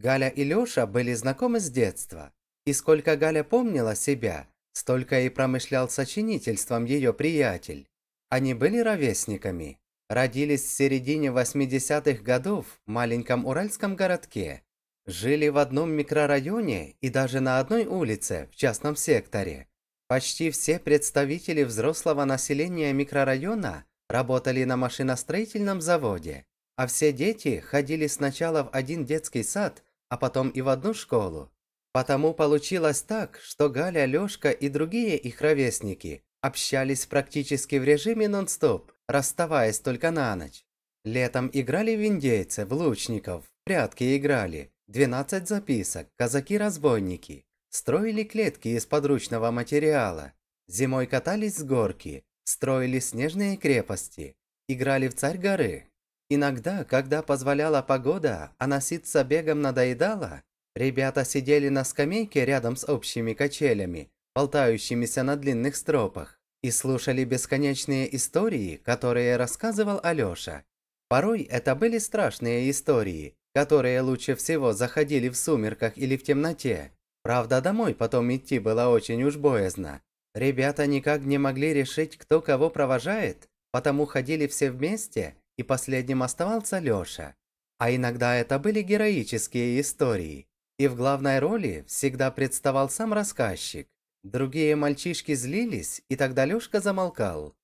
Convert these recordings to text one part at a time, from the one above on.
Галя и Лёша были знакомы с детства, и сколько Галя помнила себя, столько и промышлял сочинительством её приятель. Они были ровесниками, родились в середине 80-х годов в маленьком уральском городке, жили в одном микрорайоне и даже на одной улице в частном секторе. Почти все представители взрослого населения микрорайона работали на машиностроительном заводе, а все дети ходили сначала в один детский сад, а потом и в одну школу. Потому получилось так, что Галя, Лёшка и другие их ровесники общались практически в режиме нон-стоп, расставаясь только на ночь. Летом играли в индейцев, лучников, прятки играли, 12 записок, казаки-разбойники. Строили клетки из подручного материала, зимой катались с горки, строили снежные крепости, играли в царь горы, Иногда, когда позволяла погода, а носиться бегом надоедала, ребята сидели на скамейке рядом с общими качелями, болтающимися на длинных стропах, и слушали бесконечные истории, которые рассказывал Алёша. Порой это были страшные истории, которые лучше всего заходили в сумерках или в темноте. Правда, домой потом идти было очень уж боязно. Ребята никак не могли решить, кто кого провожает, потому ходили все вместе и последним оставался Лёша. А иногда это были героические истории. И в главной роли всегда представал сам рассказчик. Другие мальчишки злились, и тогда Лёшка замолкал.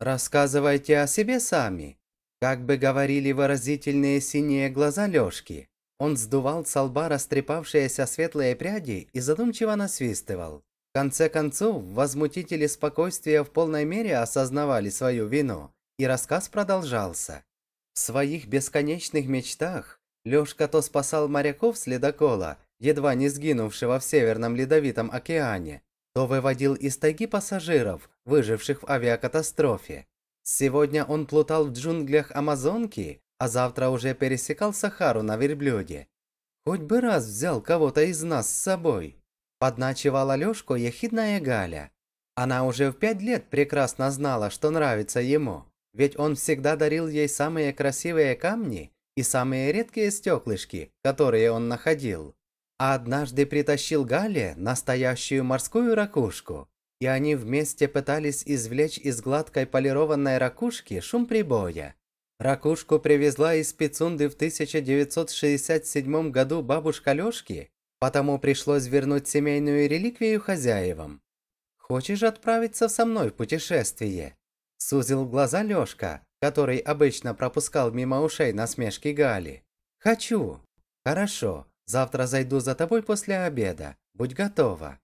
«Рассказывайте о себе сами», как бы говорили выразительные синие глаза Лёшки. Он сдувал с лба растрепавшиеся светлые пряди и задумчиво насвистывал. В конце концов, возмутители спокойствия в полной мере осознавали свою вину и рассказ продолжался. В своих бесконечных мечтах Лёшка то спасал моряков с ледокола, едва не сгинувшего в Северном Ледовитом океане, то выводил из тайги пассажиров, выживших в авиакатастрофе. Сегодня он плутал в джунглях Амазонки, а завтра уже пересекал Сахару на верблюде. Хоть бы раз взял кого-то из нас с собой. Подначивала Лёшку ехидная Галя. Она уже в пять лет прекрасно знала, что нравится ему. Ведь он всегда дарил ей самые красивые камни и самые редкие стеклышки, которые он находил. А однажды притащил Гале настоящую морскую ракушку, и они вместе пытались извлечь из гладкой полированной ракушки шум прибоя. Ракушку привезла из Пицунды в 1967 году бабушка Лёшки, потому пришлось вернуть семейную реликвию хозяевам. «Хочешь отправиться со мной в путешествие?» Сузил глаза Лёшка, который обычно пропускал мимо ушей насмешки Гали. «Хочу!» «Хорошо, завтра зайду за тобой после обеда. Будь готова!»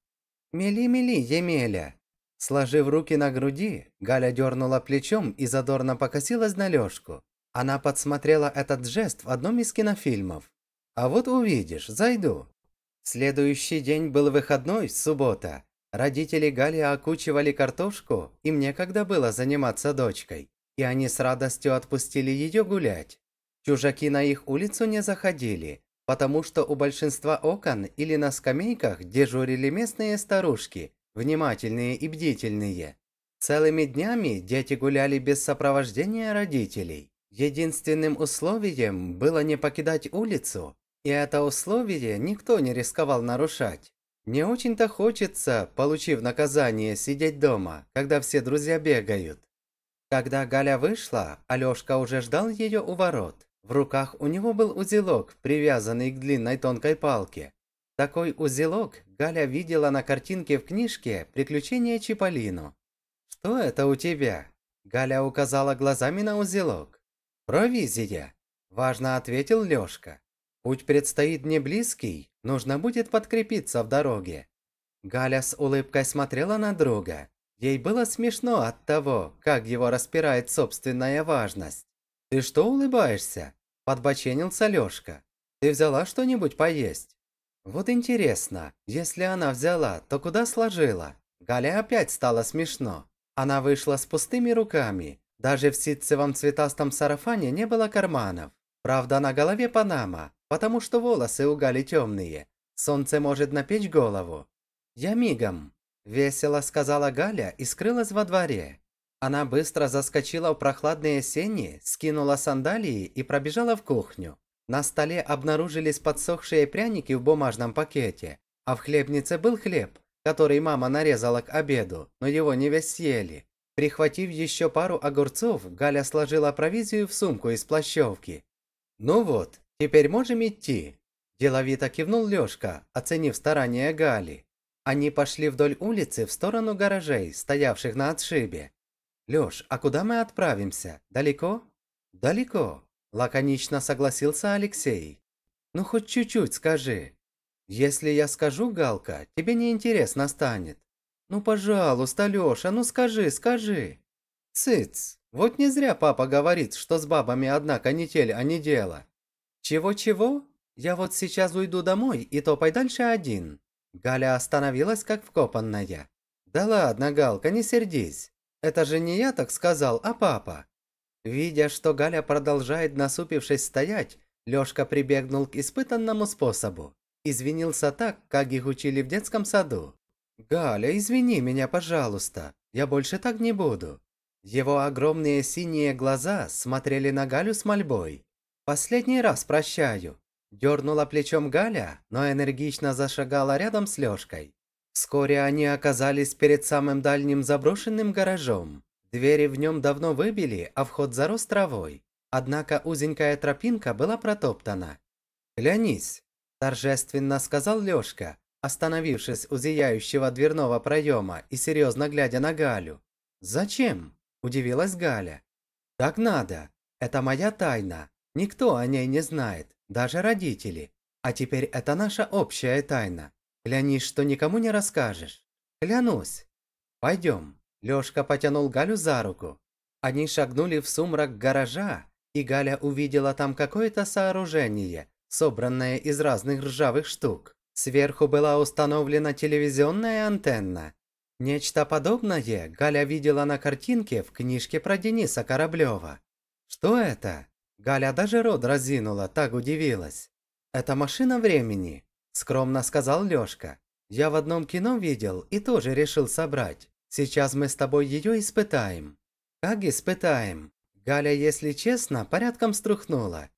«Мели-мели, Емеля!» Сложив руки на груди, Галя дернула плечом и задорно покосилась на Лёшку. Она подсмотрела этот жест в одном из кинофильмов. «А вот увидишь, зайду». Следующий день был выходной, суббота, Родители Гали окучивали картошку, и мне когда было заниматься дочкой, и они с радостью отпустили ее гулять. Чужаки на их улицу не заходили, потому что у большинства окон или на скамейках дежурили местные старушки, внимательные и бдительные. Целыми днями дети гуляли без сопровождения родителей. Единственным условием было не покидать улицу, и это условие никто не рисковал нарушать. Не очень-то хочется, получив наказание, сидеть дома, когда все друзья бегают. Когда Галя вышла, Алёшка уже ждал её у ворот. В руках у него был узелок, привязанный к длинной тонкой палке. Такой узелок Галя видела на картинке в книжке «Приключения Чиполлино». «Что это у тебя?» Галя указала глазами на узелок. «Провизия», – важно ответил Лёшка. «Путь предстоит не близкий, Нужно будет подкрепиться в дороге». Галя с улыбкой смотрела на друга. Ей было смешно от того, как его распирает собственная важность. «Ты что улыбаешься?» – подбоченился Лёшка. «Ты взяла что-нибудь поесть?» «Вот интересно, если она взяла, то куда сложила?» Галя опять стало смешно. Она вышла с пустыми руками. Даже в ситцевом цветастом сарафане не было карманов. Правда, на голове панама, потому что волосы у Гали темные. Солнце может напечь голову». «Я мигом», – весело сказала Галя и скрылась во дворе. Она быстро заскочила в прохладные сени, скинула сандалии и пробежала в кухню. На столе обнаружились подсохшие пряники в бумажном пакете, а в хлебнице был хлеб, который мама нарезала к обеду, но его не весь съели. Прихватив еще пару огурцов, Галя сложила провизию в сумку из плащевки. «Ну вот, «Теперь можем идти», – деловито кивнул Лёшка, оценив старания Гали. Они пошли вдоль улицы в сторону гаражей, стоявших на отшибе. «Лёш, а куда мы отправимся? Далеко?» «Далеко», – лаконично согласился Алексей. «Ну хоть чуть-чуть скажи». «Если я скажу, Галка, тебе неинтересно станет». «Ну пожалуйста, Лёша, ну скажи, скажи». «Цыц, вот не зря папа говорит, что с бабами одна канитель, а не дело. «Чего-чего? Я вот сейчас уйду домой, и то дальше один». Галя остановилась, как вкопанная. «Да ладно, Галка, не сердись. Это же не я так сказал, а папа». Видя, что Галя продолжает насупившись стоять, Лёшка прибегнул к испытанному способу. Извинился так, как их учили в детском саду. «Галя, извини меня, пожалуйста. Я больше так не буду». Его огромные синие глаза смотрели на Галю с мольбой. «Последний раз прощаю», – дернула плечом Галя, но энергично зашагала рядом с Лёшкой. Вскоре они оказались перед самым дальним заброшенным гаражом. Двери в нем давно выбили, а вход зарос травой. Однако узенькая тропинка была протоптана. «Клянись», – торжественно сказал Лёшка, остановившись у зияющего дверного проема и серьезно глядя на Галю. «Зачем?» – удивилась Галя. «Так надо. Это моя тайна. Никто о ней не знает, даже родители. А теперь это наша общая тайна. Клянись, что никому не расскажешь. Клянусь. Пойдем. Лёшка потянул Галю за руку. Они шагнули в сумрак гаража, и Галя увидела там какое-то сооружение, собранное из разных ржавых штук. Сверху была установлена телевизионная антенна. Нечто подобное Галя видела на картинке в книжке про Дениса Кораблева. Что это? Галя даже рот разинула, так удивилась. «Это машина времени», – скромно сказал Лёшка. «Я в одном кино видел и тоже решил собрать. Сейчас мы с тобой её испытаем». «Как испытаем?» Галя, если честно, порядком струхнула.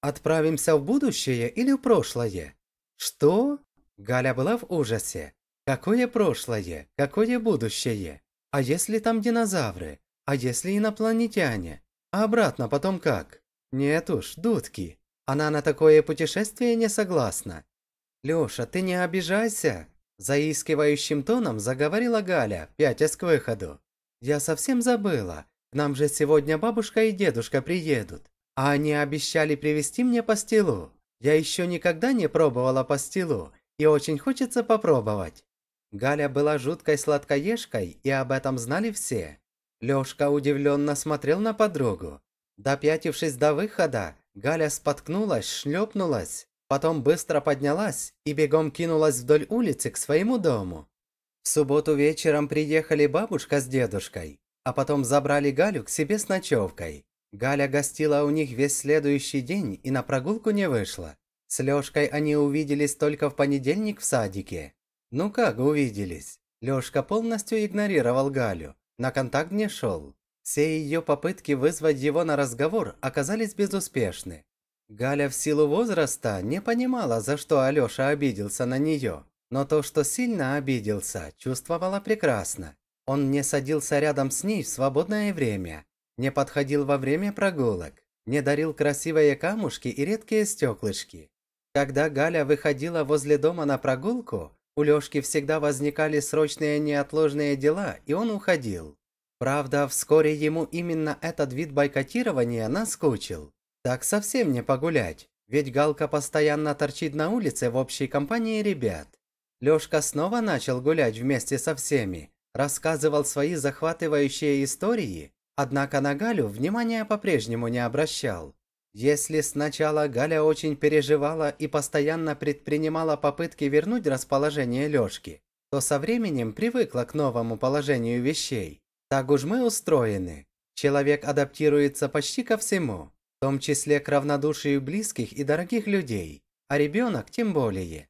«Отправимся в будущее или в прошлое?» «Что?» Галя была в ужасе. «Какое прошлое? Какое будущее? А если там динозавры? А если инопланетяне? А обратно потом как?» Нет уж, дудки. Она на такое путешествие не согласна. Лёша, ты не обижайся. Заискивающим тоном заговорила Галя, пятясь к выходу. Я совсем забыла. К нам же сегодня бабушка и дедушка приедут. А они обещали привезти мне пастилу. Я ещё никогда не пробовала пастилу, и очень хочется попробовать. Галя была жуткой сладкоежкой, и об этом знали все. Лёшка удивленно смотрел на подругу. Допятившись до выхода, Галя споткнулась, шлепнулась, потом быстро поднялась и бегом кинулась вдоль улицы к своему дому. В субботу вечером приехали бабушка с дедушкой, а потом забрали Галю к себе с ночевкой. Галя гостила у них весь следующий день и на прогулку не вышла. С Лёшкой они увиделись только в понедельник в садике. Ну как увиделись? Лёшка полностью игнорировал Галю, на контакт не шел. Все ее попытки вызвать его на разговор оказались безуспешны. Галя в силу возраста не понимала, за что Алёша обиделся на нее, но то, что сильно обиделся, чувствовала прекрасно. Он не садился рядом с ней в свободное время, не подходил во время прогулок, не дарил красивые камушки и редкие стеклышки. Когда Галя выходила возле дома на прогулку, у Лёшки всегда возникали срочные неотложные дела, и он уходил. Правда, вскоре ему именно этот вид бойкотирования наскучил. Так совсем не погулять, ведь Галка постоянно торчит на улице в общей компании ребят. Лёшка снова начал гулять вместе со всеми, рассказывал свои захватывающие истории, однако на Галю внимания по-прежнему не обращал. Если сначала Галя очень переживала и постоянно предпринимала попытки вернуть расположение Лёшки, то со временем привыкла к новому положению вещей так уж мы устроены. Человек адаптируется почти ко всему, в том числе к равнодушию близких и дорогих людей, а ребенок тем более.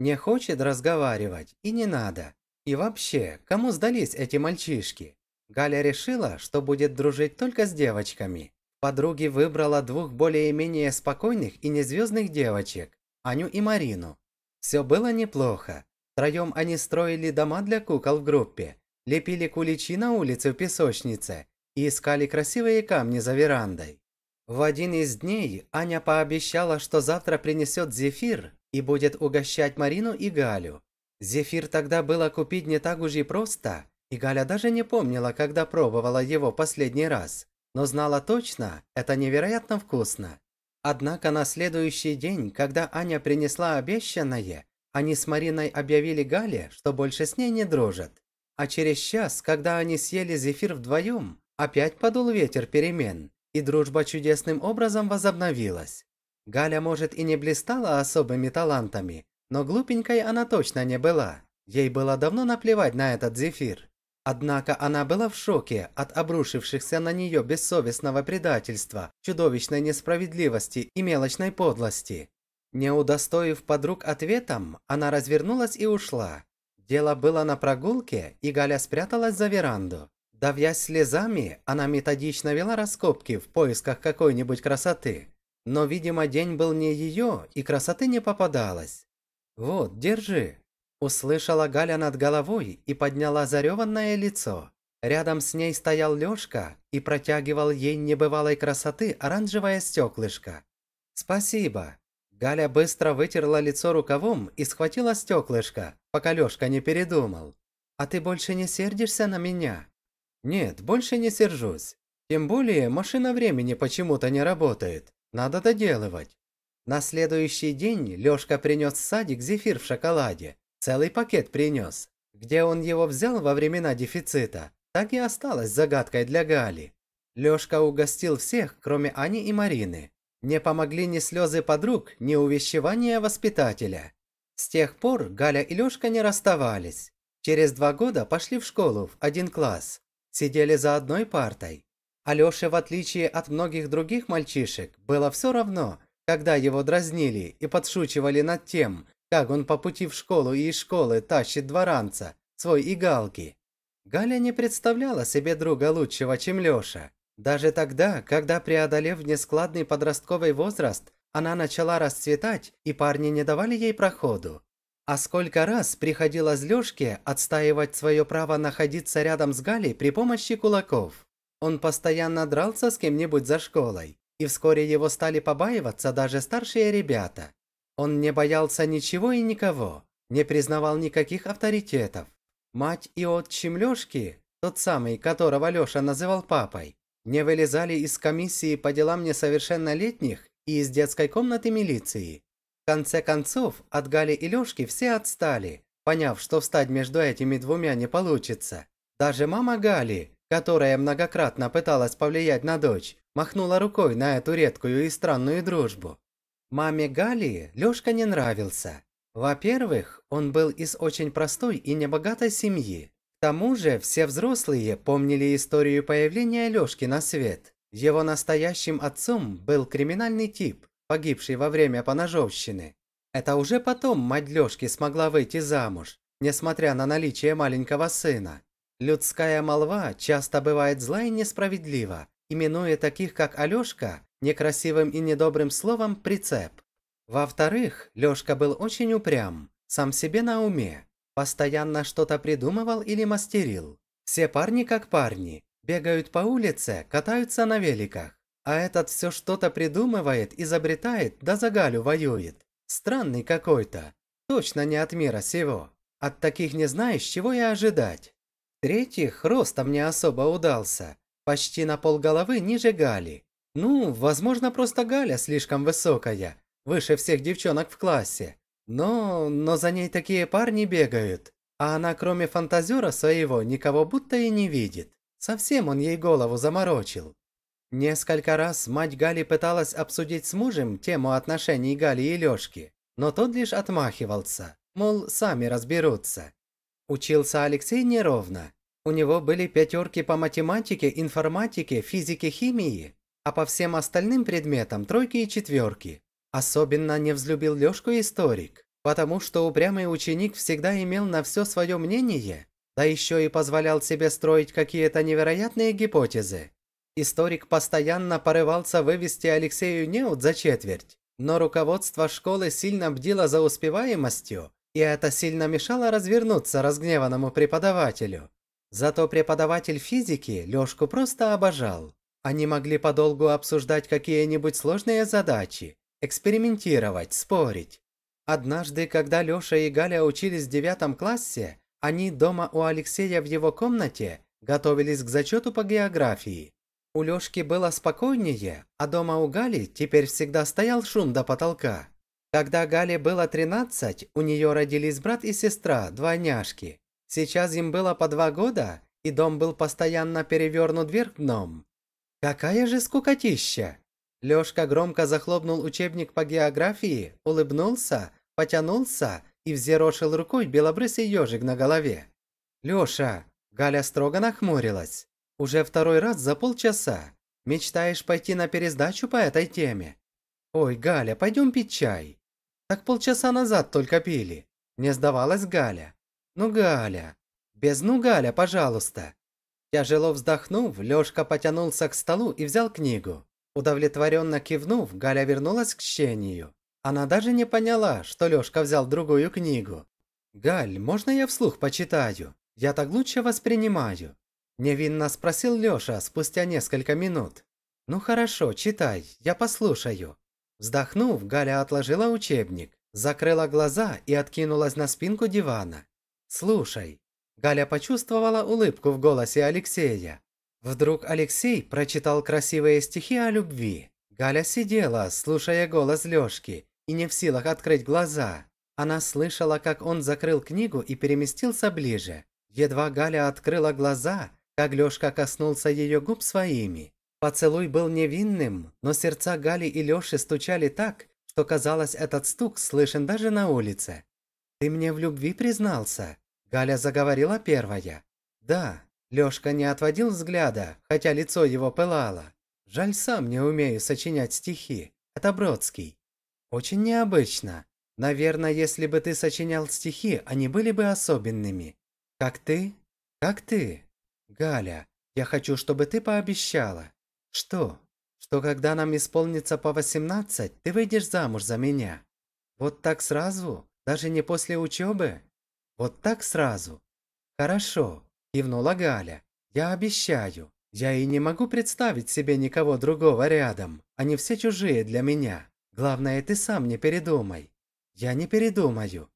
Не хочет разговаривать, и не надо. И вообще, кому сдались эти мальчишки? Галя решила, что будет дружить только с девочками. Подруги выбрала двух более-менее спокойных и незвездных девочек, Аню и Марину. Все было неплохо. Втроем они строили дома для кукол в группе – лепили куличи на улице в песочнице и искали красивые камни за верандой. В один из дней Аня пообещала, что завтра принесет зефир и будет угощать Марину и Галю. Зефир тогда было купить не так уж и просто, и Галя даже не помнила, когда пробовала его последний раз, но знала точно, это невероятно вкусно. Однако на следующий день, когда Аня принесла обещанное, они с Мариной объявили Гале, что больше с ней не дружат. А через час, когда они съели зефир вдвоем, опять подул ветер перемен, и дружба чудесным образом возобновилась. Галя, может, и не блистала особыми талантами, но глупенькой она точно не была. Ей было давно наплевать на этот зефир. Однако она была в шоке от обрушившихся на нее бессовестного предательства, чудовищной несправедливости и мелочной подлости. Не удостоив подруг ответом, она развернулась и ушла, Дело было на прогулке, и Галя спряталась за веранду. Давясь слезами, она методично вела раскопки в поисках какой-нибудь красоты. Но, видимо, день был не ее, и красоты не попадалось. «Вот, держи», – услышала Галя над головой и подняла зареванное лицо. Рядом с ней стоял Лёшка и протягивал ей небывалой красоты оранжевое стёклышко. «Спасибо», Галя быстро вытерла лицо рукавом и схватила стеклышко, пока Лёшка не передумал. «А ты больше не сердишься на меня?» «Нет, больше не сержусь. Тем более машина времени почему-то не работает. Надо доделывать». На следующий день Лёшка принёс садик зефир в шоколаде. Целый пакет принёс. Где он его взял во времена дефицита, так и осталось загадкой для Гали. Лёшка угостил всех, кроме Ани и Марины. Не помогли ни слезы подруг, ни увещевания воспитателя. С тех пор Галя и Лёшка не расставались. Через два года пошли в школу, в один класс. Сидели за одной партой. Алёше, в отличие от многих других мальчишек, было все равно, когда его дразнили и подшучивали над тем, как он по пути в школу и из школы тащит дворанца, свой игалки. Галя не представляла себе друга лучшего, чем Лёша. Даже тогда, когда, преодолев нескладный подростковый возраст, она начала расцветать, и парни не давали ей проходу. А сколько раз приходилось Лёшке отстаивать свое право находиться рядом с Галей при помощи кулаков. Он постоянно дрался с кем-нибудь за школой, и вскоре его стали побаиваться даже старшие ребята. Он не боялся ничего и никого, не признавал никаких авторитетов. Мать и отчим Лёшки, тот самый, которого Лёша называл папой, не вылезали из комиссии по делам несовершеннолетних и из детской комнаты милиции. В конце концов, от Гали и Лёшки все отстали, поняв, что встать между этими двумя не получится. Даже мама Гали, которая многократно пыталась повлиять на дочь, махнула рукой на эту редкую и странную дружбу. Маме Гали Лёшка не нравился. Во-первых, он был из очень простой и небогатой семьи тому же все взрослые помнили историю появления Лёшки на свет. Его настоящим отцом был криминальный тип, погибший во время поножовщины. Это уже потом мать Лёшки смогла выйти замуж, несмотря на наличие маленького сына. Людская молва часто бывает зла и несправедлива, именуя таких, как Алёшка, некрасивым и недобрым словом «прицеп». Во-вторых, Лёшка был очень упрям, сам себе на уме. Постоянно что-то придумывал или мастерил. Все парни как парни, бегают по улице, катаются на великах. А этот все что-то придумывает, изобретает, да за Галю воюет. Странный какой-то. Точно не от мира сего. От таких не знаешь, чего и ожидать. третьих ростом не особо удался. Почти на полголовы ниже Гали. Ну, возможно, просто Галя слишком высокая. Выше всех девчонок в классе. Но, но за ней такие парни бегают, а она кроме фантазера своего никого будто и не видит. Совсем он ей голову заморочил. Несколько раз мать Гали пыталась обсудить с мужем тему отношений Гали и Лёшки, но тот лишь отмахивался, мол, сами разберутся. Учился Алексей неровно. У него были пятерки по математике, информатике, физике, химии, а по всем остальным предметам тройки и четверки. Особенно не взлюбил Лёшку историк, потому что упрямый ученик всегда имел на всё своё мнение, да ещё и позволял себе строить какие-то невероятные гипотезы. Историк постоянно порывался вывести Алексею Неут за четверть, но руководство школы сильно бдило за успеваемостью, и это сильно мешало развернуться разгневанному преподавателю. Зато преподаватель физики Лёшку просто обожал. Они могли подолгу обсуждать какие-нибудь сложные задачи, экспериментировать, спорить. Однажды, когда Лёша и Галя учились в девятом классе, они дома у Алексея в его комнате готовились к зачету по географии. У Лёшки было спокойнее, а дома у Гали теперь всегда стоял шум до потолка. Когда Гале было 13, у нее родились брат и сестра, двойняшки. Сейчас им было по два года, и дом был постоянно перевернут вверх дном. Какая же скукотища! Лёшка громко захлопнул учебник по географии, улыбнулся, потянулся и взъерошил рукой белобрысый ёжик на голове. «Лёша!» – Галя строго нахмурилась. «Уже второй раз за полчаса. Мечтаешь пойти на пересдачу по этой теме?» «Ой, Галя, пойдём пить чай!» «Так полчаса назад только пили!» Не сдавалась Галя. «Ну, Галя! Без «ну, Галя, пожалуйста!» Тяжело вздохнув, Лёшка потянулся к столу и взял книгу. Удовлетворенно кивнув, Галя вернулась к чтению. Она даже не поняла, что Лёшка взял другую книгу. «Галь, можно я вслух почитаю? Я так лучше воспринимаю». Невинно спросил Лёша спустя несколько минут. «Ну хорошо, читай, я послушаю». Вздохнув, Галя отложила учебник, закрыла глаза и откинулась на спинку дивана. «Слушай». Галя почувствовала улыбку в голосе Алексея. Вдруг Алексей прочитал красивые стихи о любви. Галя сидела, слушая голос Лёшки, и не в силах открыть глаза. Она слышала, как он закрыл книгу и переместился ближе. Едва Галя открыла глаза, как Лёшка коснулся её губ своими. Поцелуй был невинным, но сердца Гали и Лёши стучали так, что казалось, этот стук слышен даже на улице. «Ты мне в любви признался?» Галя заговорила первая. «Да, Лёшка не отводил взгляда, хотя лицо его пылало. Жаль, сам не умею сочинять стихи. Это Бродский. Очень необычно. Наверное, если бы ты сочинял стихи, они были бы особенными. Как ты? Как ты? Галя, я хочу, чтобы ты пообещала. Что? Что когда нам исполнится по 18, ты выйдешь замуж за меня. Вот так сразу? Даже не после учебы? Вот так сразу? Хорошо кивнула Галя. «Я обещаю. Я и не могу представить себе никого другого рядом. Они все чужие для меня. Главное, ты сам не передумай». «Я не передумаю».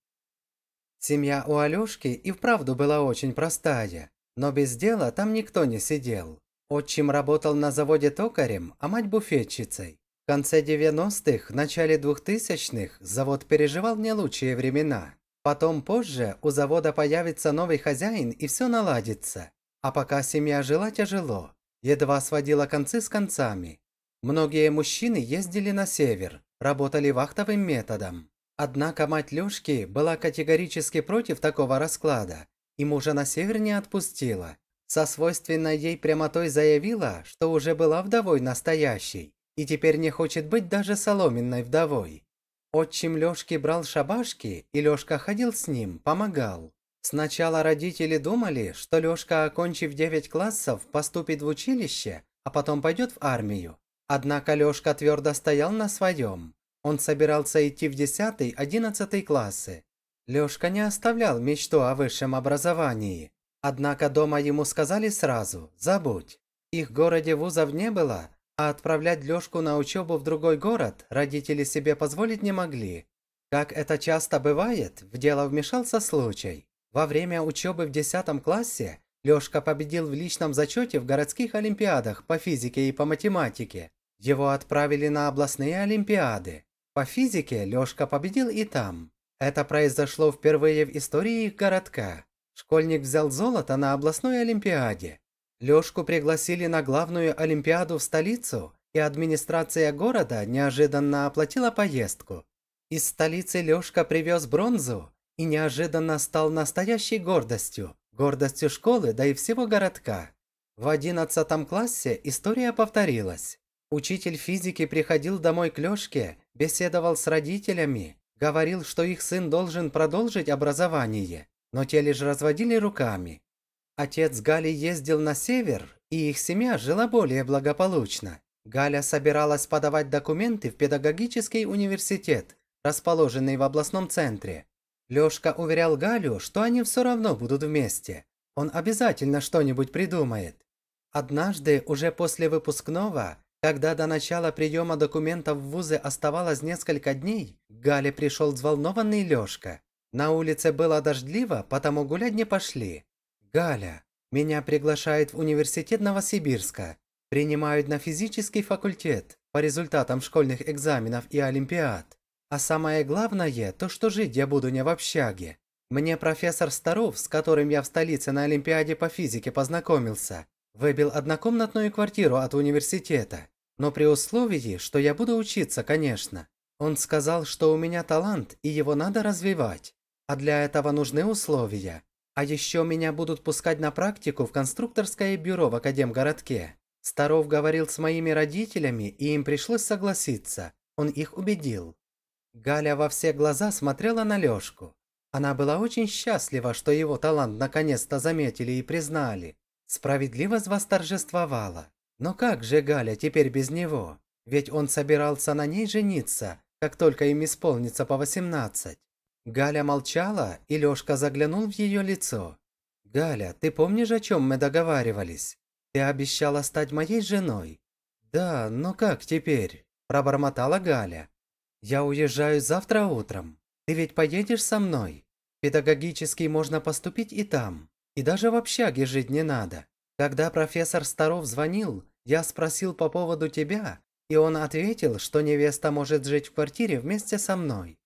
Семья у Алёшки и вправду была очень простая, но без дела там никто не сидел. Отчим работал на заводе токарем, а мать буфетчицей. В конце 90-х, начале 2000-х завод переживал не лучшие времена. Потом позже у завода появится новый хозяин и все наладится. А пока семья жила тяжело, едва сводила концы с концами. Многие мужчины ездили на север, работали вахтовым методом. Однако мать Лёшки была категорически против такого расклада и мужа на север не отпустила. Со свойственной ей прямотой заявила, что уже была вдовой настоящей и теперь не хочет быть даже соломенной вдовой. Отчим Лёшки брал шабашки, и Лёшка ходил с ним, помогал. Сначала родители думали, что Лёшка, окончив 9 классов, поступит в училище, а потом пойдет в армию. Однако Лёшка твердо стоял на своем. Он собирался идти в 10-11 классы. Лёшка не оставлял мечту о высшем образовании. Однако дома ему сказали сразу «забудь». Их городе вузов не было, а отправлять Лёшку на учебу в другой город родители себе позволить не могли. Как это часто бывает, в дело вмешался случай. Во время учебы в 10 классе Лёшка победил в личном зачёте в городских олимпиадах по физике и по математике. Его отправили на областные олимпиады. По физике Лёшка победил и там. Это произошло впервые в истории их городка. Школьник взял золото на областной олимпиаде. Лёшку пригласили на главную Олимпиаду в столицу, и администрация города неожиданно оплатила поездку. Из столицы Лёшка привёз бронзу и неожиданно стал настоящей гордостью, гордостью школы, да и всего городка. В одиннадцатом классе история повторилась. Учитель физики приходил домой к Лёшке, беседовал с родителями, говорил, что их сын должен продолжить образование, но те лишь разводили руками. Отец Гали ездил на север, и их семья жила более благополучно. Галя собиралась подавать документы в педагогический университет, расположенный в областном центре. Лёшка уверял Галю, что они все равно будут вместе. Он обязательно что-нибудь придумает. Однажды, уже после выпускного, когда до начала приема документов в вузы оставалось несколько дней, к Гале пришел взволнованный Лёшка. На улице было дождливо, потому гулять не пошли. «Галя, меня приглашают в университет Новосибирска. Принимают на физический факультет по результатам школьных экзаменов и олимпиад. А самое главное, то что жить я буду не в общаге. Мне профессор Старов, с которым я в столице на Олимпиаде по физике познакомился, выбил однокомнатную квартиру от университета. Но при условии, что я буду учиться, конечно. Он сказал, что у меня талант, и его надо развивать. А для этого нужны условия. А еще меня будут пускать на практику в конструкторское бюро в Академгородке. Старов говорил с моими родителями, и им пришлось согласиться. Он их убедил. Галя во все глаза смотрела на Лёшку. Она была очень счастлива, что его талант наконец-то заметили и признали. Справедливость восторжествовала. Но как же Галя теперь без него? Ведь он собирался на ней жениться, как только им исполнится по 18. Галя молчала, и Лёшка заглянул в её лицо. «Галя, ты помнишь, о чём мы договаривались? Ты обещала стать моей женой?» «Да, но как теперь?» – пробормотала Галя. «Я уезжаю завтра утром. Ты ведь поедешь со мной? Педагогически можно поступить и там. И даже в общаге жить не надо. Когда профессор Старов звонил, я спросил по поводу тебя, и он ответил, что невеста может жить в квартире вместе со мной.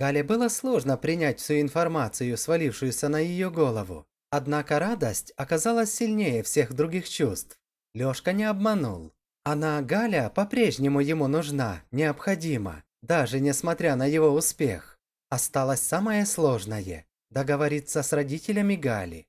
Гале было сложно принять всю информацию, свалившуюся на ее голову. Однако радость оказалась сильнее всех других чувств. Лёшка не обманул. Она, Галя, по-прежнему ему нужна, необходима, даже несмотря на его успех. Осталось самое сложное – договориться с родителями Гали.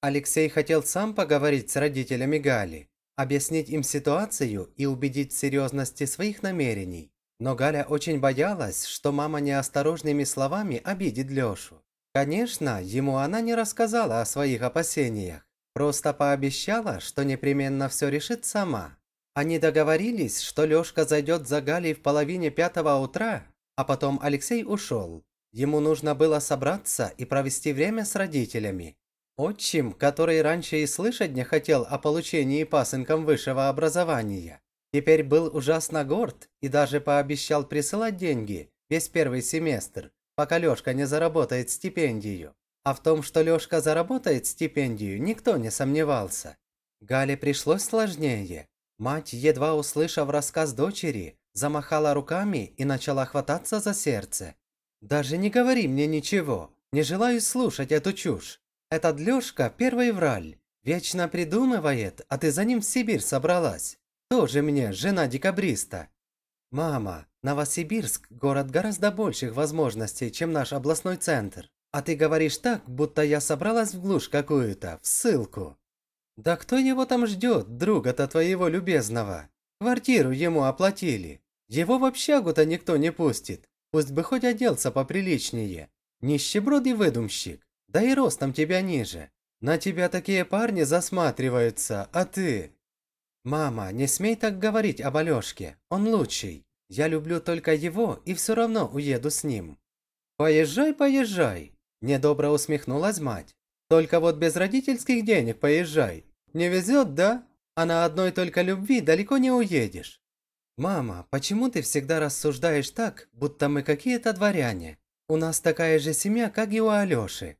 Алексей хотел сам поговорить с родителями Гали, объяснить им ситуацию и убедить в серьезности своих намерений. Но Галя очень боялась, что мама неосторожными словами обидит Лёшу. Конечно, ему она не рассказала о своих опасениях, просто пообещала, что непременно всё решит сама. Они договорились, что Лёшка зайдёт за Галей в половине пятого утра, а потом Алексей ушёл. Ему нужно было собраться и провести время с родителями. Отчим, который раньше и слышать не хотел о получении пасынком высшего образования, Теперь был ужасно горд и даже пообещал присылать деньги весь первый семестр, пока Лёшка не заработает стипендию. А в том, что Лёшка заработает стипендию, никто не сомневался. Гале пришлось сложнее. Мать, едва услышав рассказ дочери, замахала руками и начала хвататься за сердце. «Даже не говори мне ничего, не желаю слушать эту чушь. Этот Лёшка – первый враль, вечно придумывает, а ты за ним в Сибирь собралась. Тоже мне жена декабриста. Мама, Новосибирск – город гораздо больших возможностей, чем наш областной центр. А ты говоришь так, будто я собралась в глушь какую-то, в ссылку. Да кто его там ждет, друга-то твоего любезного? Квартиру ему оплатили. Его в общагу-то никто не пустит. Пусть бы хоть оделся поприличнее. Нищеброд и выдумщик. Да и ростом тебя ниже. На тебя такие парни засматриваются, а ты... «Мама, не смей так говорить об Алёшке, он лучший. Я люблю только его и все равно уеду с ним». «Поезжай, поезжай!» – недобро усмехнулась мать. «Только вот без родительских денег поезжай. Не везет, да? А на одной только любви далеко не уедешь». «Мама, почему ты всегда рассуждаешь так, будто мы какие-то дворяне? У нас такая же семья, как и у Алёши.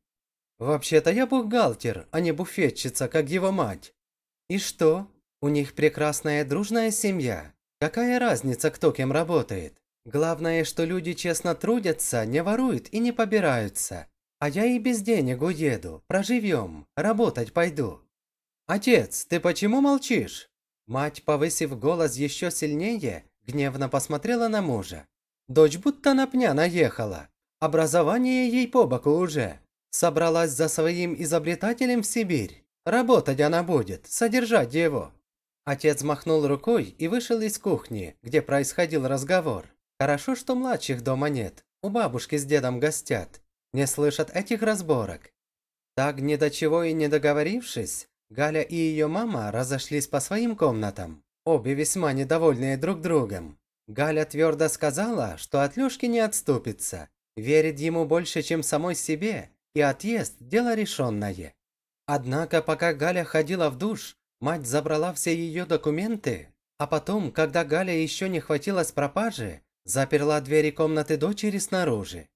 Вообще-то я бухгалтер, а не буфетчица, как его мать». «И что? У них прекрасная дружная семья. Какая разница, кто кем работает? Главное, что люди честно трудятся, не воруют и не побираются. А я и без денег уеду, проживем, работать пойду. Отец, ты почему молчишь? Мать, повысив голос еще сильнее, гневно посмотрела на мужа. Дочь будто на пня наехала. Образование ей по боку уже. Собралась за своим изобретателем в Сибирь. Работать она будет, содержать его. Отец махнул рукой и вышел из кухни, где происходил разговор. Хорошо, что младших дома нет. У бабушки с дедом гостят. Не слышат этих разборок. Так ни до чего и не договорившись, Галя и ее мама разошлись по своим комнатам. Обе весьма недовольные друг другом. Галя твердо сказала, что от Лёшки не отступится. Верит ему больше, чем самой себе, и отъезд – дело решенное. Однако, пока Галя ходила в душ, Мать забрала все ее документы, а потом, когда Галя еще не хватилась пропажи, заперла двери комнаты дочери снаружи.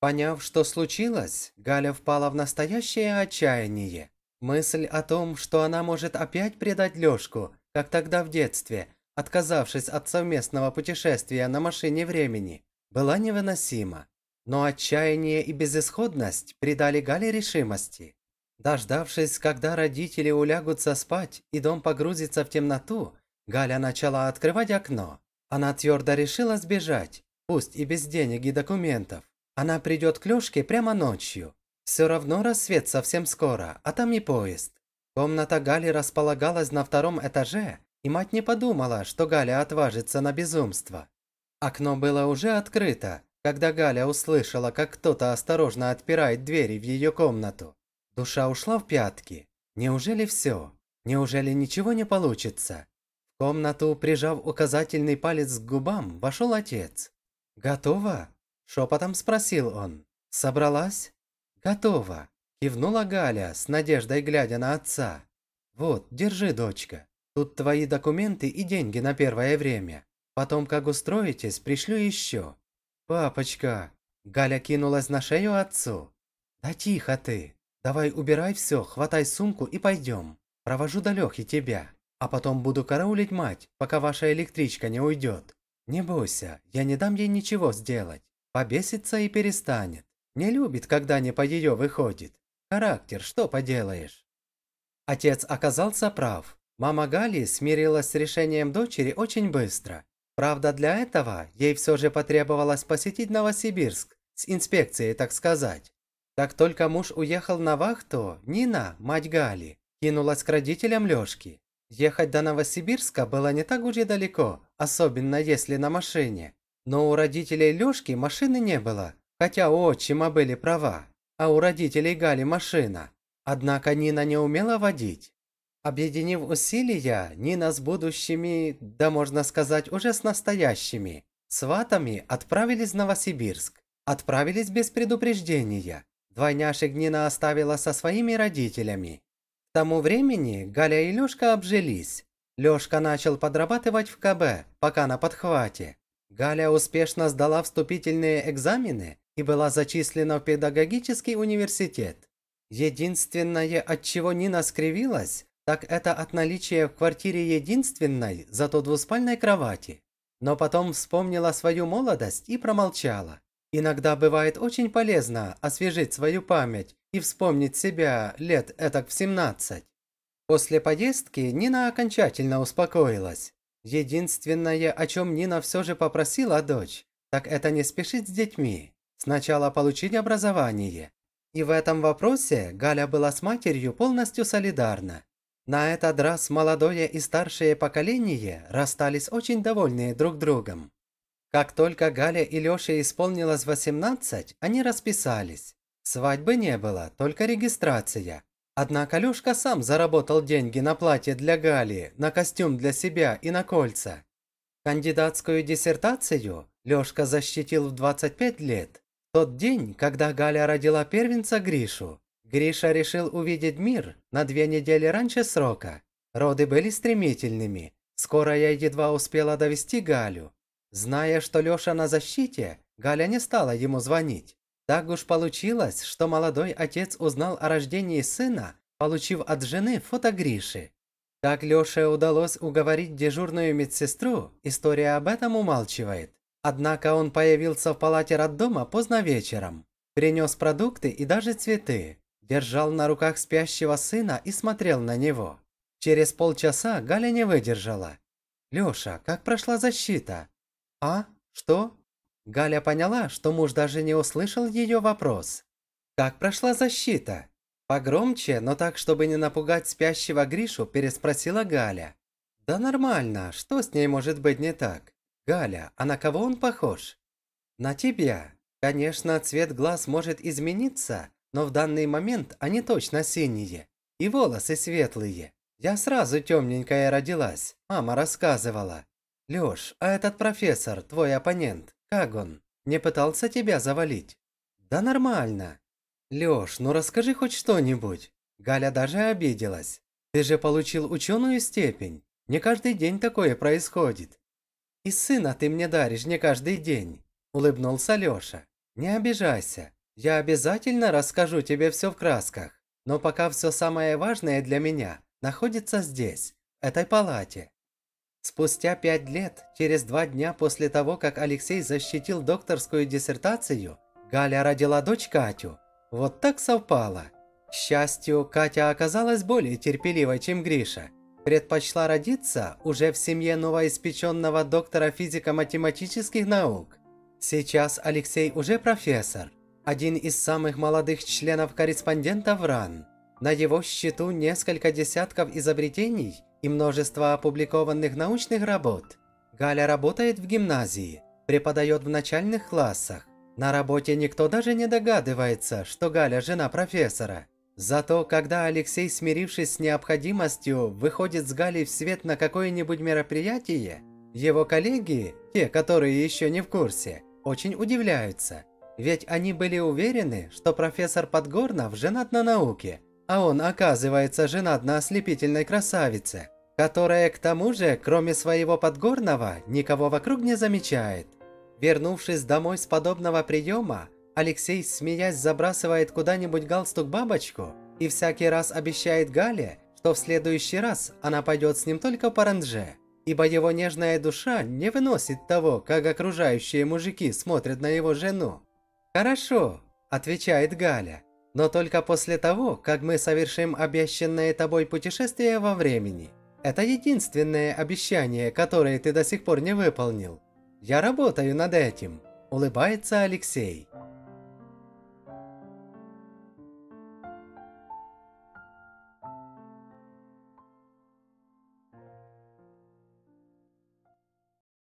Поняв, что случилось, Галя впала в настоящее отчаяние. Мысль о том, что она может опять предать Лёшку, как тогда в детстве, отказавшись от совместного путешествия на машине времени, была невыносима. Но отчаяние и безысходность придали Гале решимости. Дождавшись, когда родители улягутся спать и дом погрузится в темноту, Галя начала открывать окно. Она твердо решила сбежать, пусть и без денег и документов. Она придет к Лёшке прямо ночью. Все равно рассвет совсем скоро, а там и поезд. Комната Гали располагалась на втором этаже, и мать не подумала, что Галя отважится на безумство. Окно было уже открыто, когда Галя услышала, как кто-то осторожно отпирает двери в ее комнату. Душа ушла в пятки. Неужели все? Неужели ничего не получится? В комнату, прижав указательный палец к губам, вошел отец. Готова? шепотом спросил он. «Собралась?» «Готово», – кивнула Галя, с надеждой глядя на отца. «Вот, держи, дочка. Тут твои документы и деньги на первое время. Потом, как устроитесь, пришлю еще». «Папочка!» – Галя кинулась на шею отцу. «Да тихо ты!» Давай убирай все, хватай сумку и пойдем. Провожу до Лехи тебя. А потом буду караулить мать, пока ваша электричка не уйдет. Не бойся, я не дам ей ничего сделать. Побесится и перестанет. Не любит, когда не по ее выходит. Характер, что поделаешь. Отец оказался прав. Мама Гали смирилась с решением дочери очень быстро. Правда, для этого ей все же потребовалось посетить Новосибирск, с инспекцией, так сказать. Как только муж уехал на вахту, Нина, мать Гали, кинулась к родителям Лёшки. Ехать до Новосибирска было не так уж и далеко, особенно если на машине. Но у родителей Лёшки машины не было, хотя у отчима были права, а у родителей Гали машина. Однако Нина не умела водить. Объединив усилия, Нина с будущими, да можно сказать, уже с настоящими, сватами отправились в Новосибирск. Отправились без предупреждения. Двойняшек Нина оставила со своими родителями. К тому времени Галя и Лёшка обжились. Лёшка начал подрабатывать в КБ, пока на подхвате. Галя успешно сдала вступительные экзамены и была зачислена в педагогический университет. Единственное, от чего Нина скривилась, так это от наличия в квартире единственной, зато двуспальной кровати. Но потом вспомнила свою молодость и промолчала. Иногда бывает очень полезно освежить свою память и вспомнить себя лет этак в 17. После поездки Нина окончательно успокоилась. Единственное, о чем Нина все же попросила дочь, так это не спешить с детьми. Сначала получить образование. И в этом вопросе Галя была с матерью полностью солидарна. На этот раз молодое и старшее поколение расстались очень довольные друг другом. Как только Галя и Лёше исполнилось 18, они расписались. Свадьбы не было, только регистрация. Однако Лёшка сам заработал деньги на платье для Гали, на костюм для себя и на кольца. Кандидатскую диссертацию Лёшка защитил в 25 лет. Тот день, когда Галя родила первенца Гришу. Гриша решил увидеть мир на две недели раньше срока. Роды были стремительными. Скоро я едва успела довести Галю. Зная, что Лёша на защите, Галя не стала ему звонить. Так уж получилось, что молодой отец узнал о рождении сына, получив от жены фото Гриши. Так Лёше удалось уговорить дежурную медсестру, история об этом умалчивает. Однако он появился в палате роддома поздно вечером. Принес продукты и даже цветы. Держал на руках спящего сына и смотрел на него. Через полчаса Галя не выдержала. «Лёша, как прошла защита? «А? Что?» Галя поняла, что муж даже не услышал ее вопрос. «Как прошла защита?» Погромче, но так, чтобы не напугать спящего Гришу, переспросила Галя. «Да нормально, что с ней может быть не так? Галя, а на кого он похож?» «На тебя. Конечно, цвет глаз может измениться, но в данный момент они точно синие. И волосы светлые. Я сразу темненькая родилась, мама рассказывала. «Лёш, а этот профессор, твой оппонент, как он? Не пытался тебя завалить?» «Да нормально». «Лёш, ну расскажи хоть что-нибудь». Галя даже обиделась. «Ты же получил ученую степень. Не каждый день такое происходит». «И сына ты мне даришь не каждый день», – улыбнулся Лёша. «Не обижайся. Я обязательно расскажу тебе все в красках. Но пока все самое важное для меня находится здесь, в этой палате. Спустя пять лет, через два дня после того, как Алексей защитил докторскую диссертацию, Галя родила дочь Катю. Вот так совпало. К счастью, Катя оказалась более терпеливой, чем Гриша. Предпочла родиться уже в семье новоиспеченного доктора физико-математических наук. Сейчас Алексей уже профессор, один из самых молодых членов корреспондентов РАН. На его счету несколько десятков изобретений и множество опубликованных научных работ. Галя работает в гимназии, преподает в начальных классах. На работе никто даже не догадывается, что Галя – жена профессора. Зато, когда Алексей, смирившись с необходимостью, выходит с Галей в свет на какое-нибудь мероприятие, его коллеги, те, которые еще не в курсе, очень удивляются. Ведь они были уверены, что профессор Подгорнов женат на науке – а он, оказывается, женат на ослепительной красавице, которая, к тому же, кроме своего подгорного, никого вокруг не замечает. Вернувшись домой с подобного приема, Алексей, смеясь, забрасывает куда-нибудь галстук бабочку и всякий раз обещает Гале, что в следующий раз она пойдет с ним только по ранже, ибо его нежная душа не выносит того, как окружающие мужики смотрят на его жену. «Хорошо», – отвечает Галя, но только после того, как мы совершим обещанное тобой путешествие во времени. Это единственное обещание, которое ты до сих пор не выполнил. Я работаю над этим», – улыбается Алексей.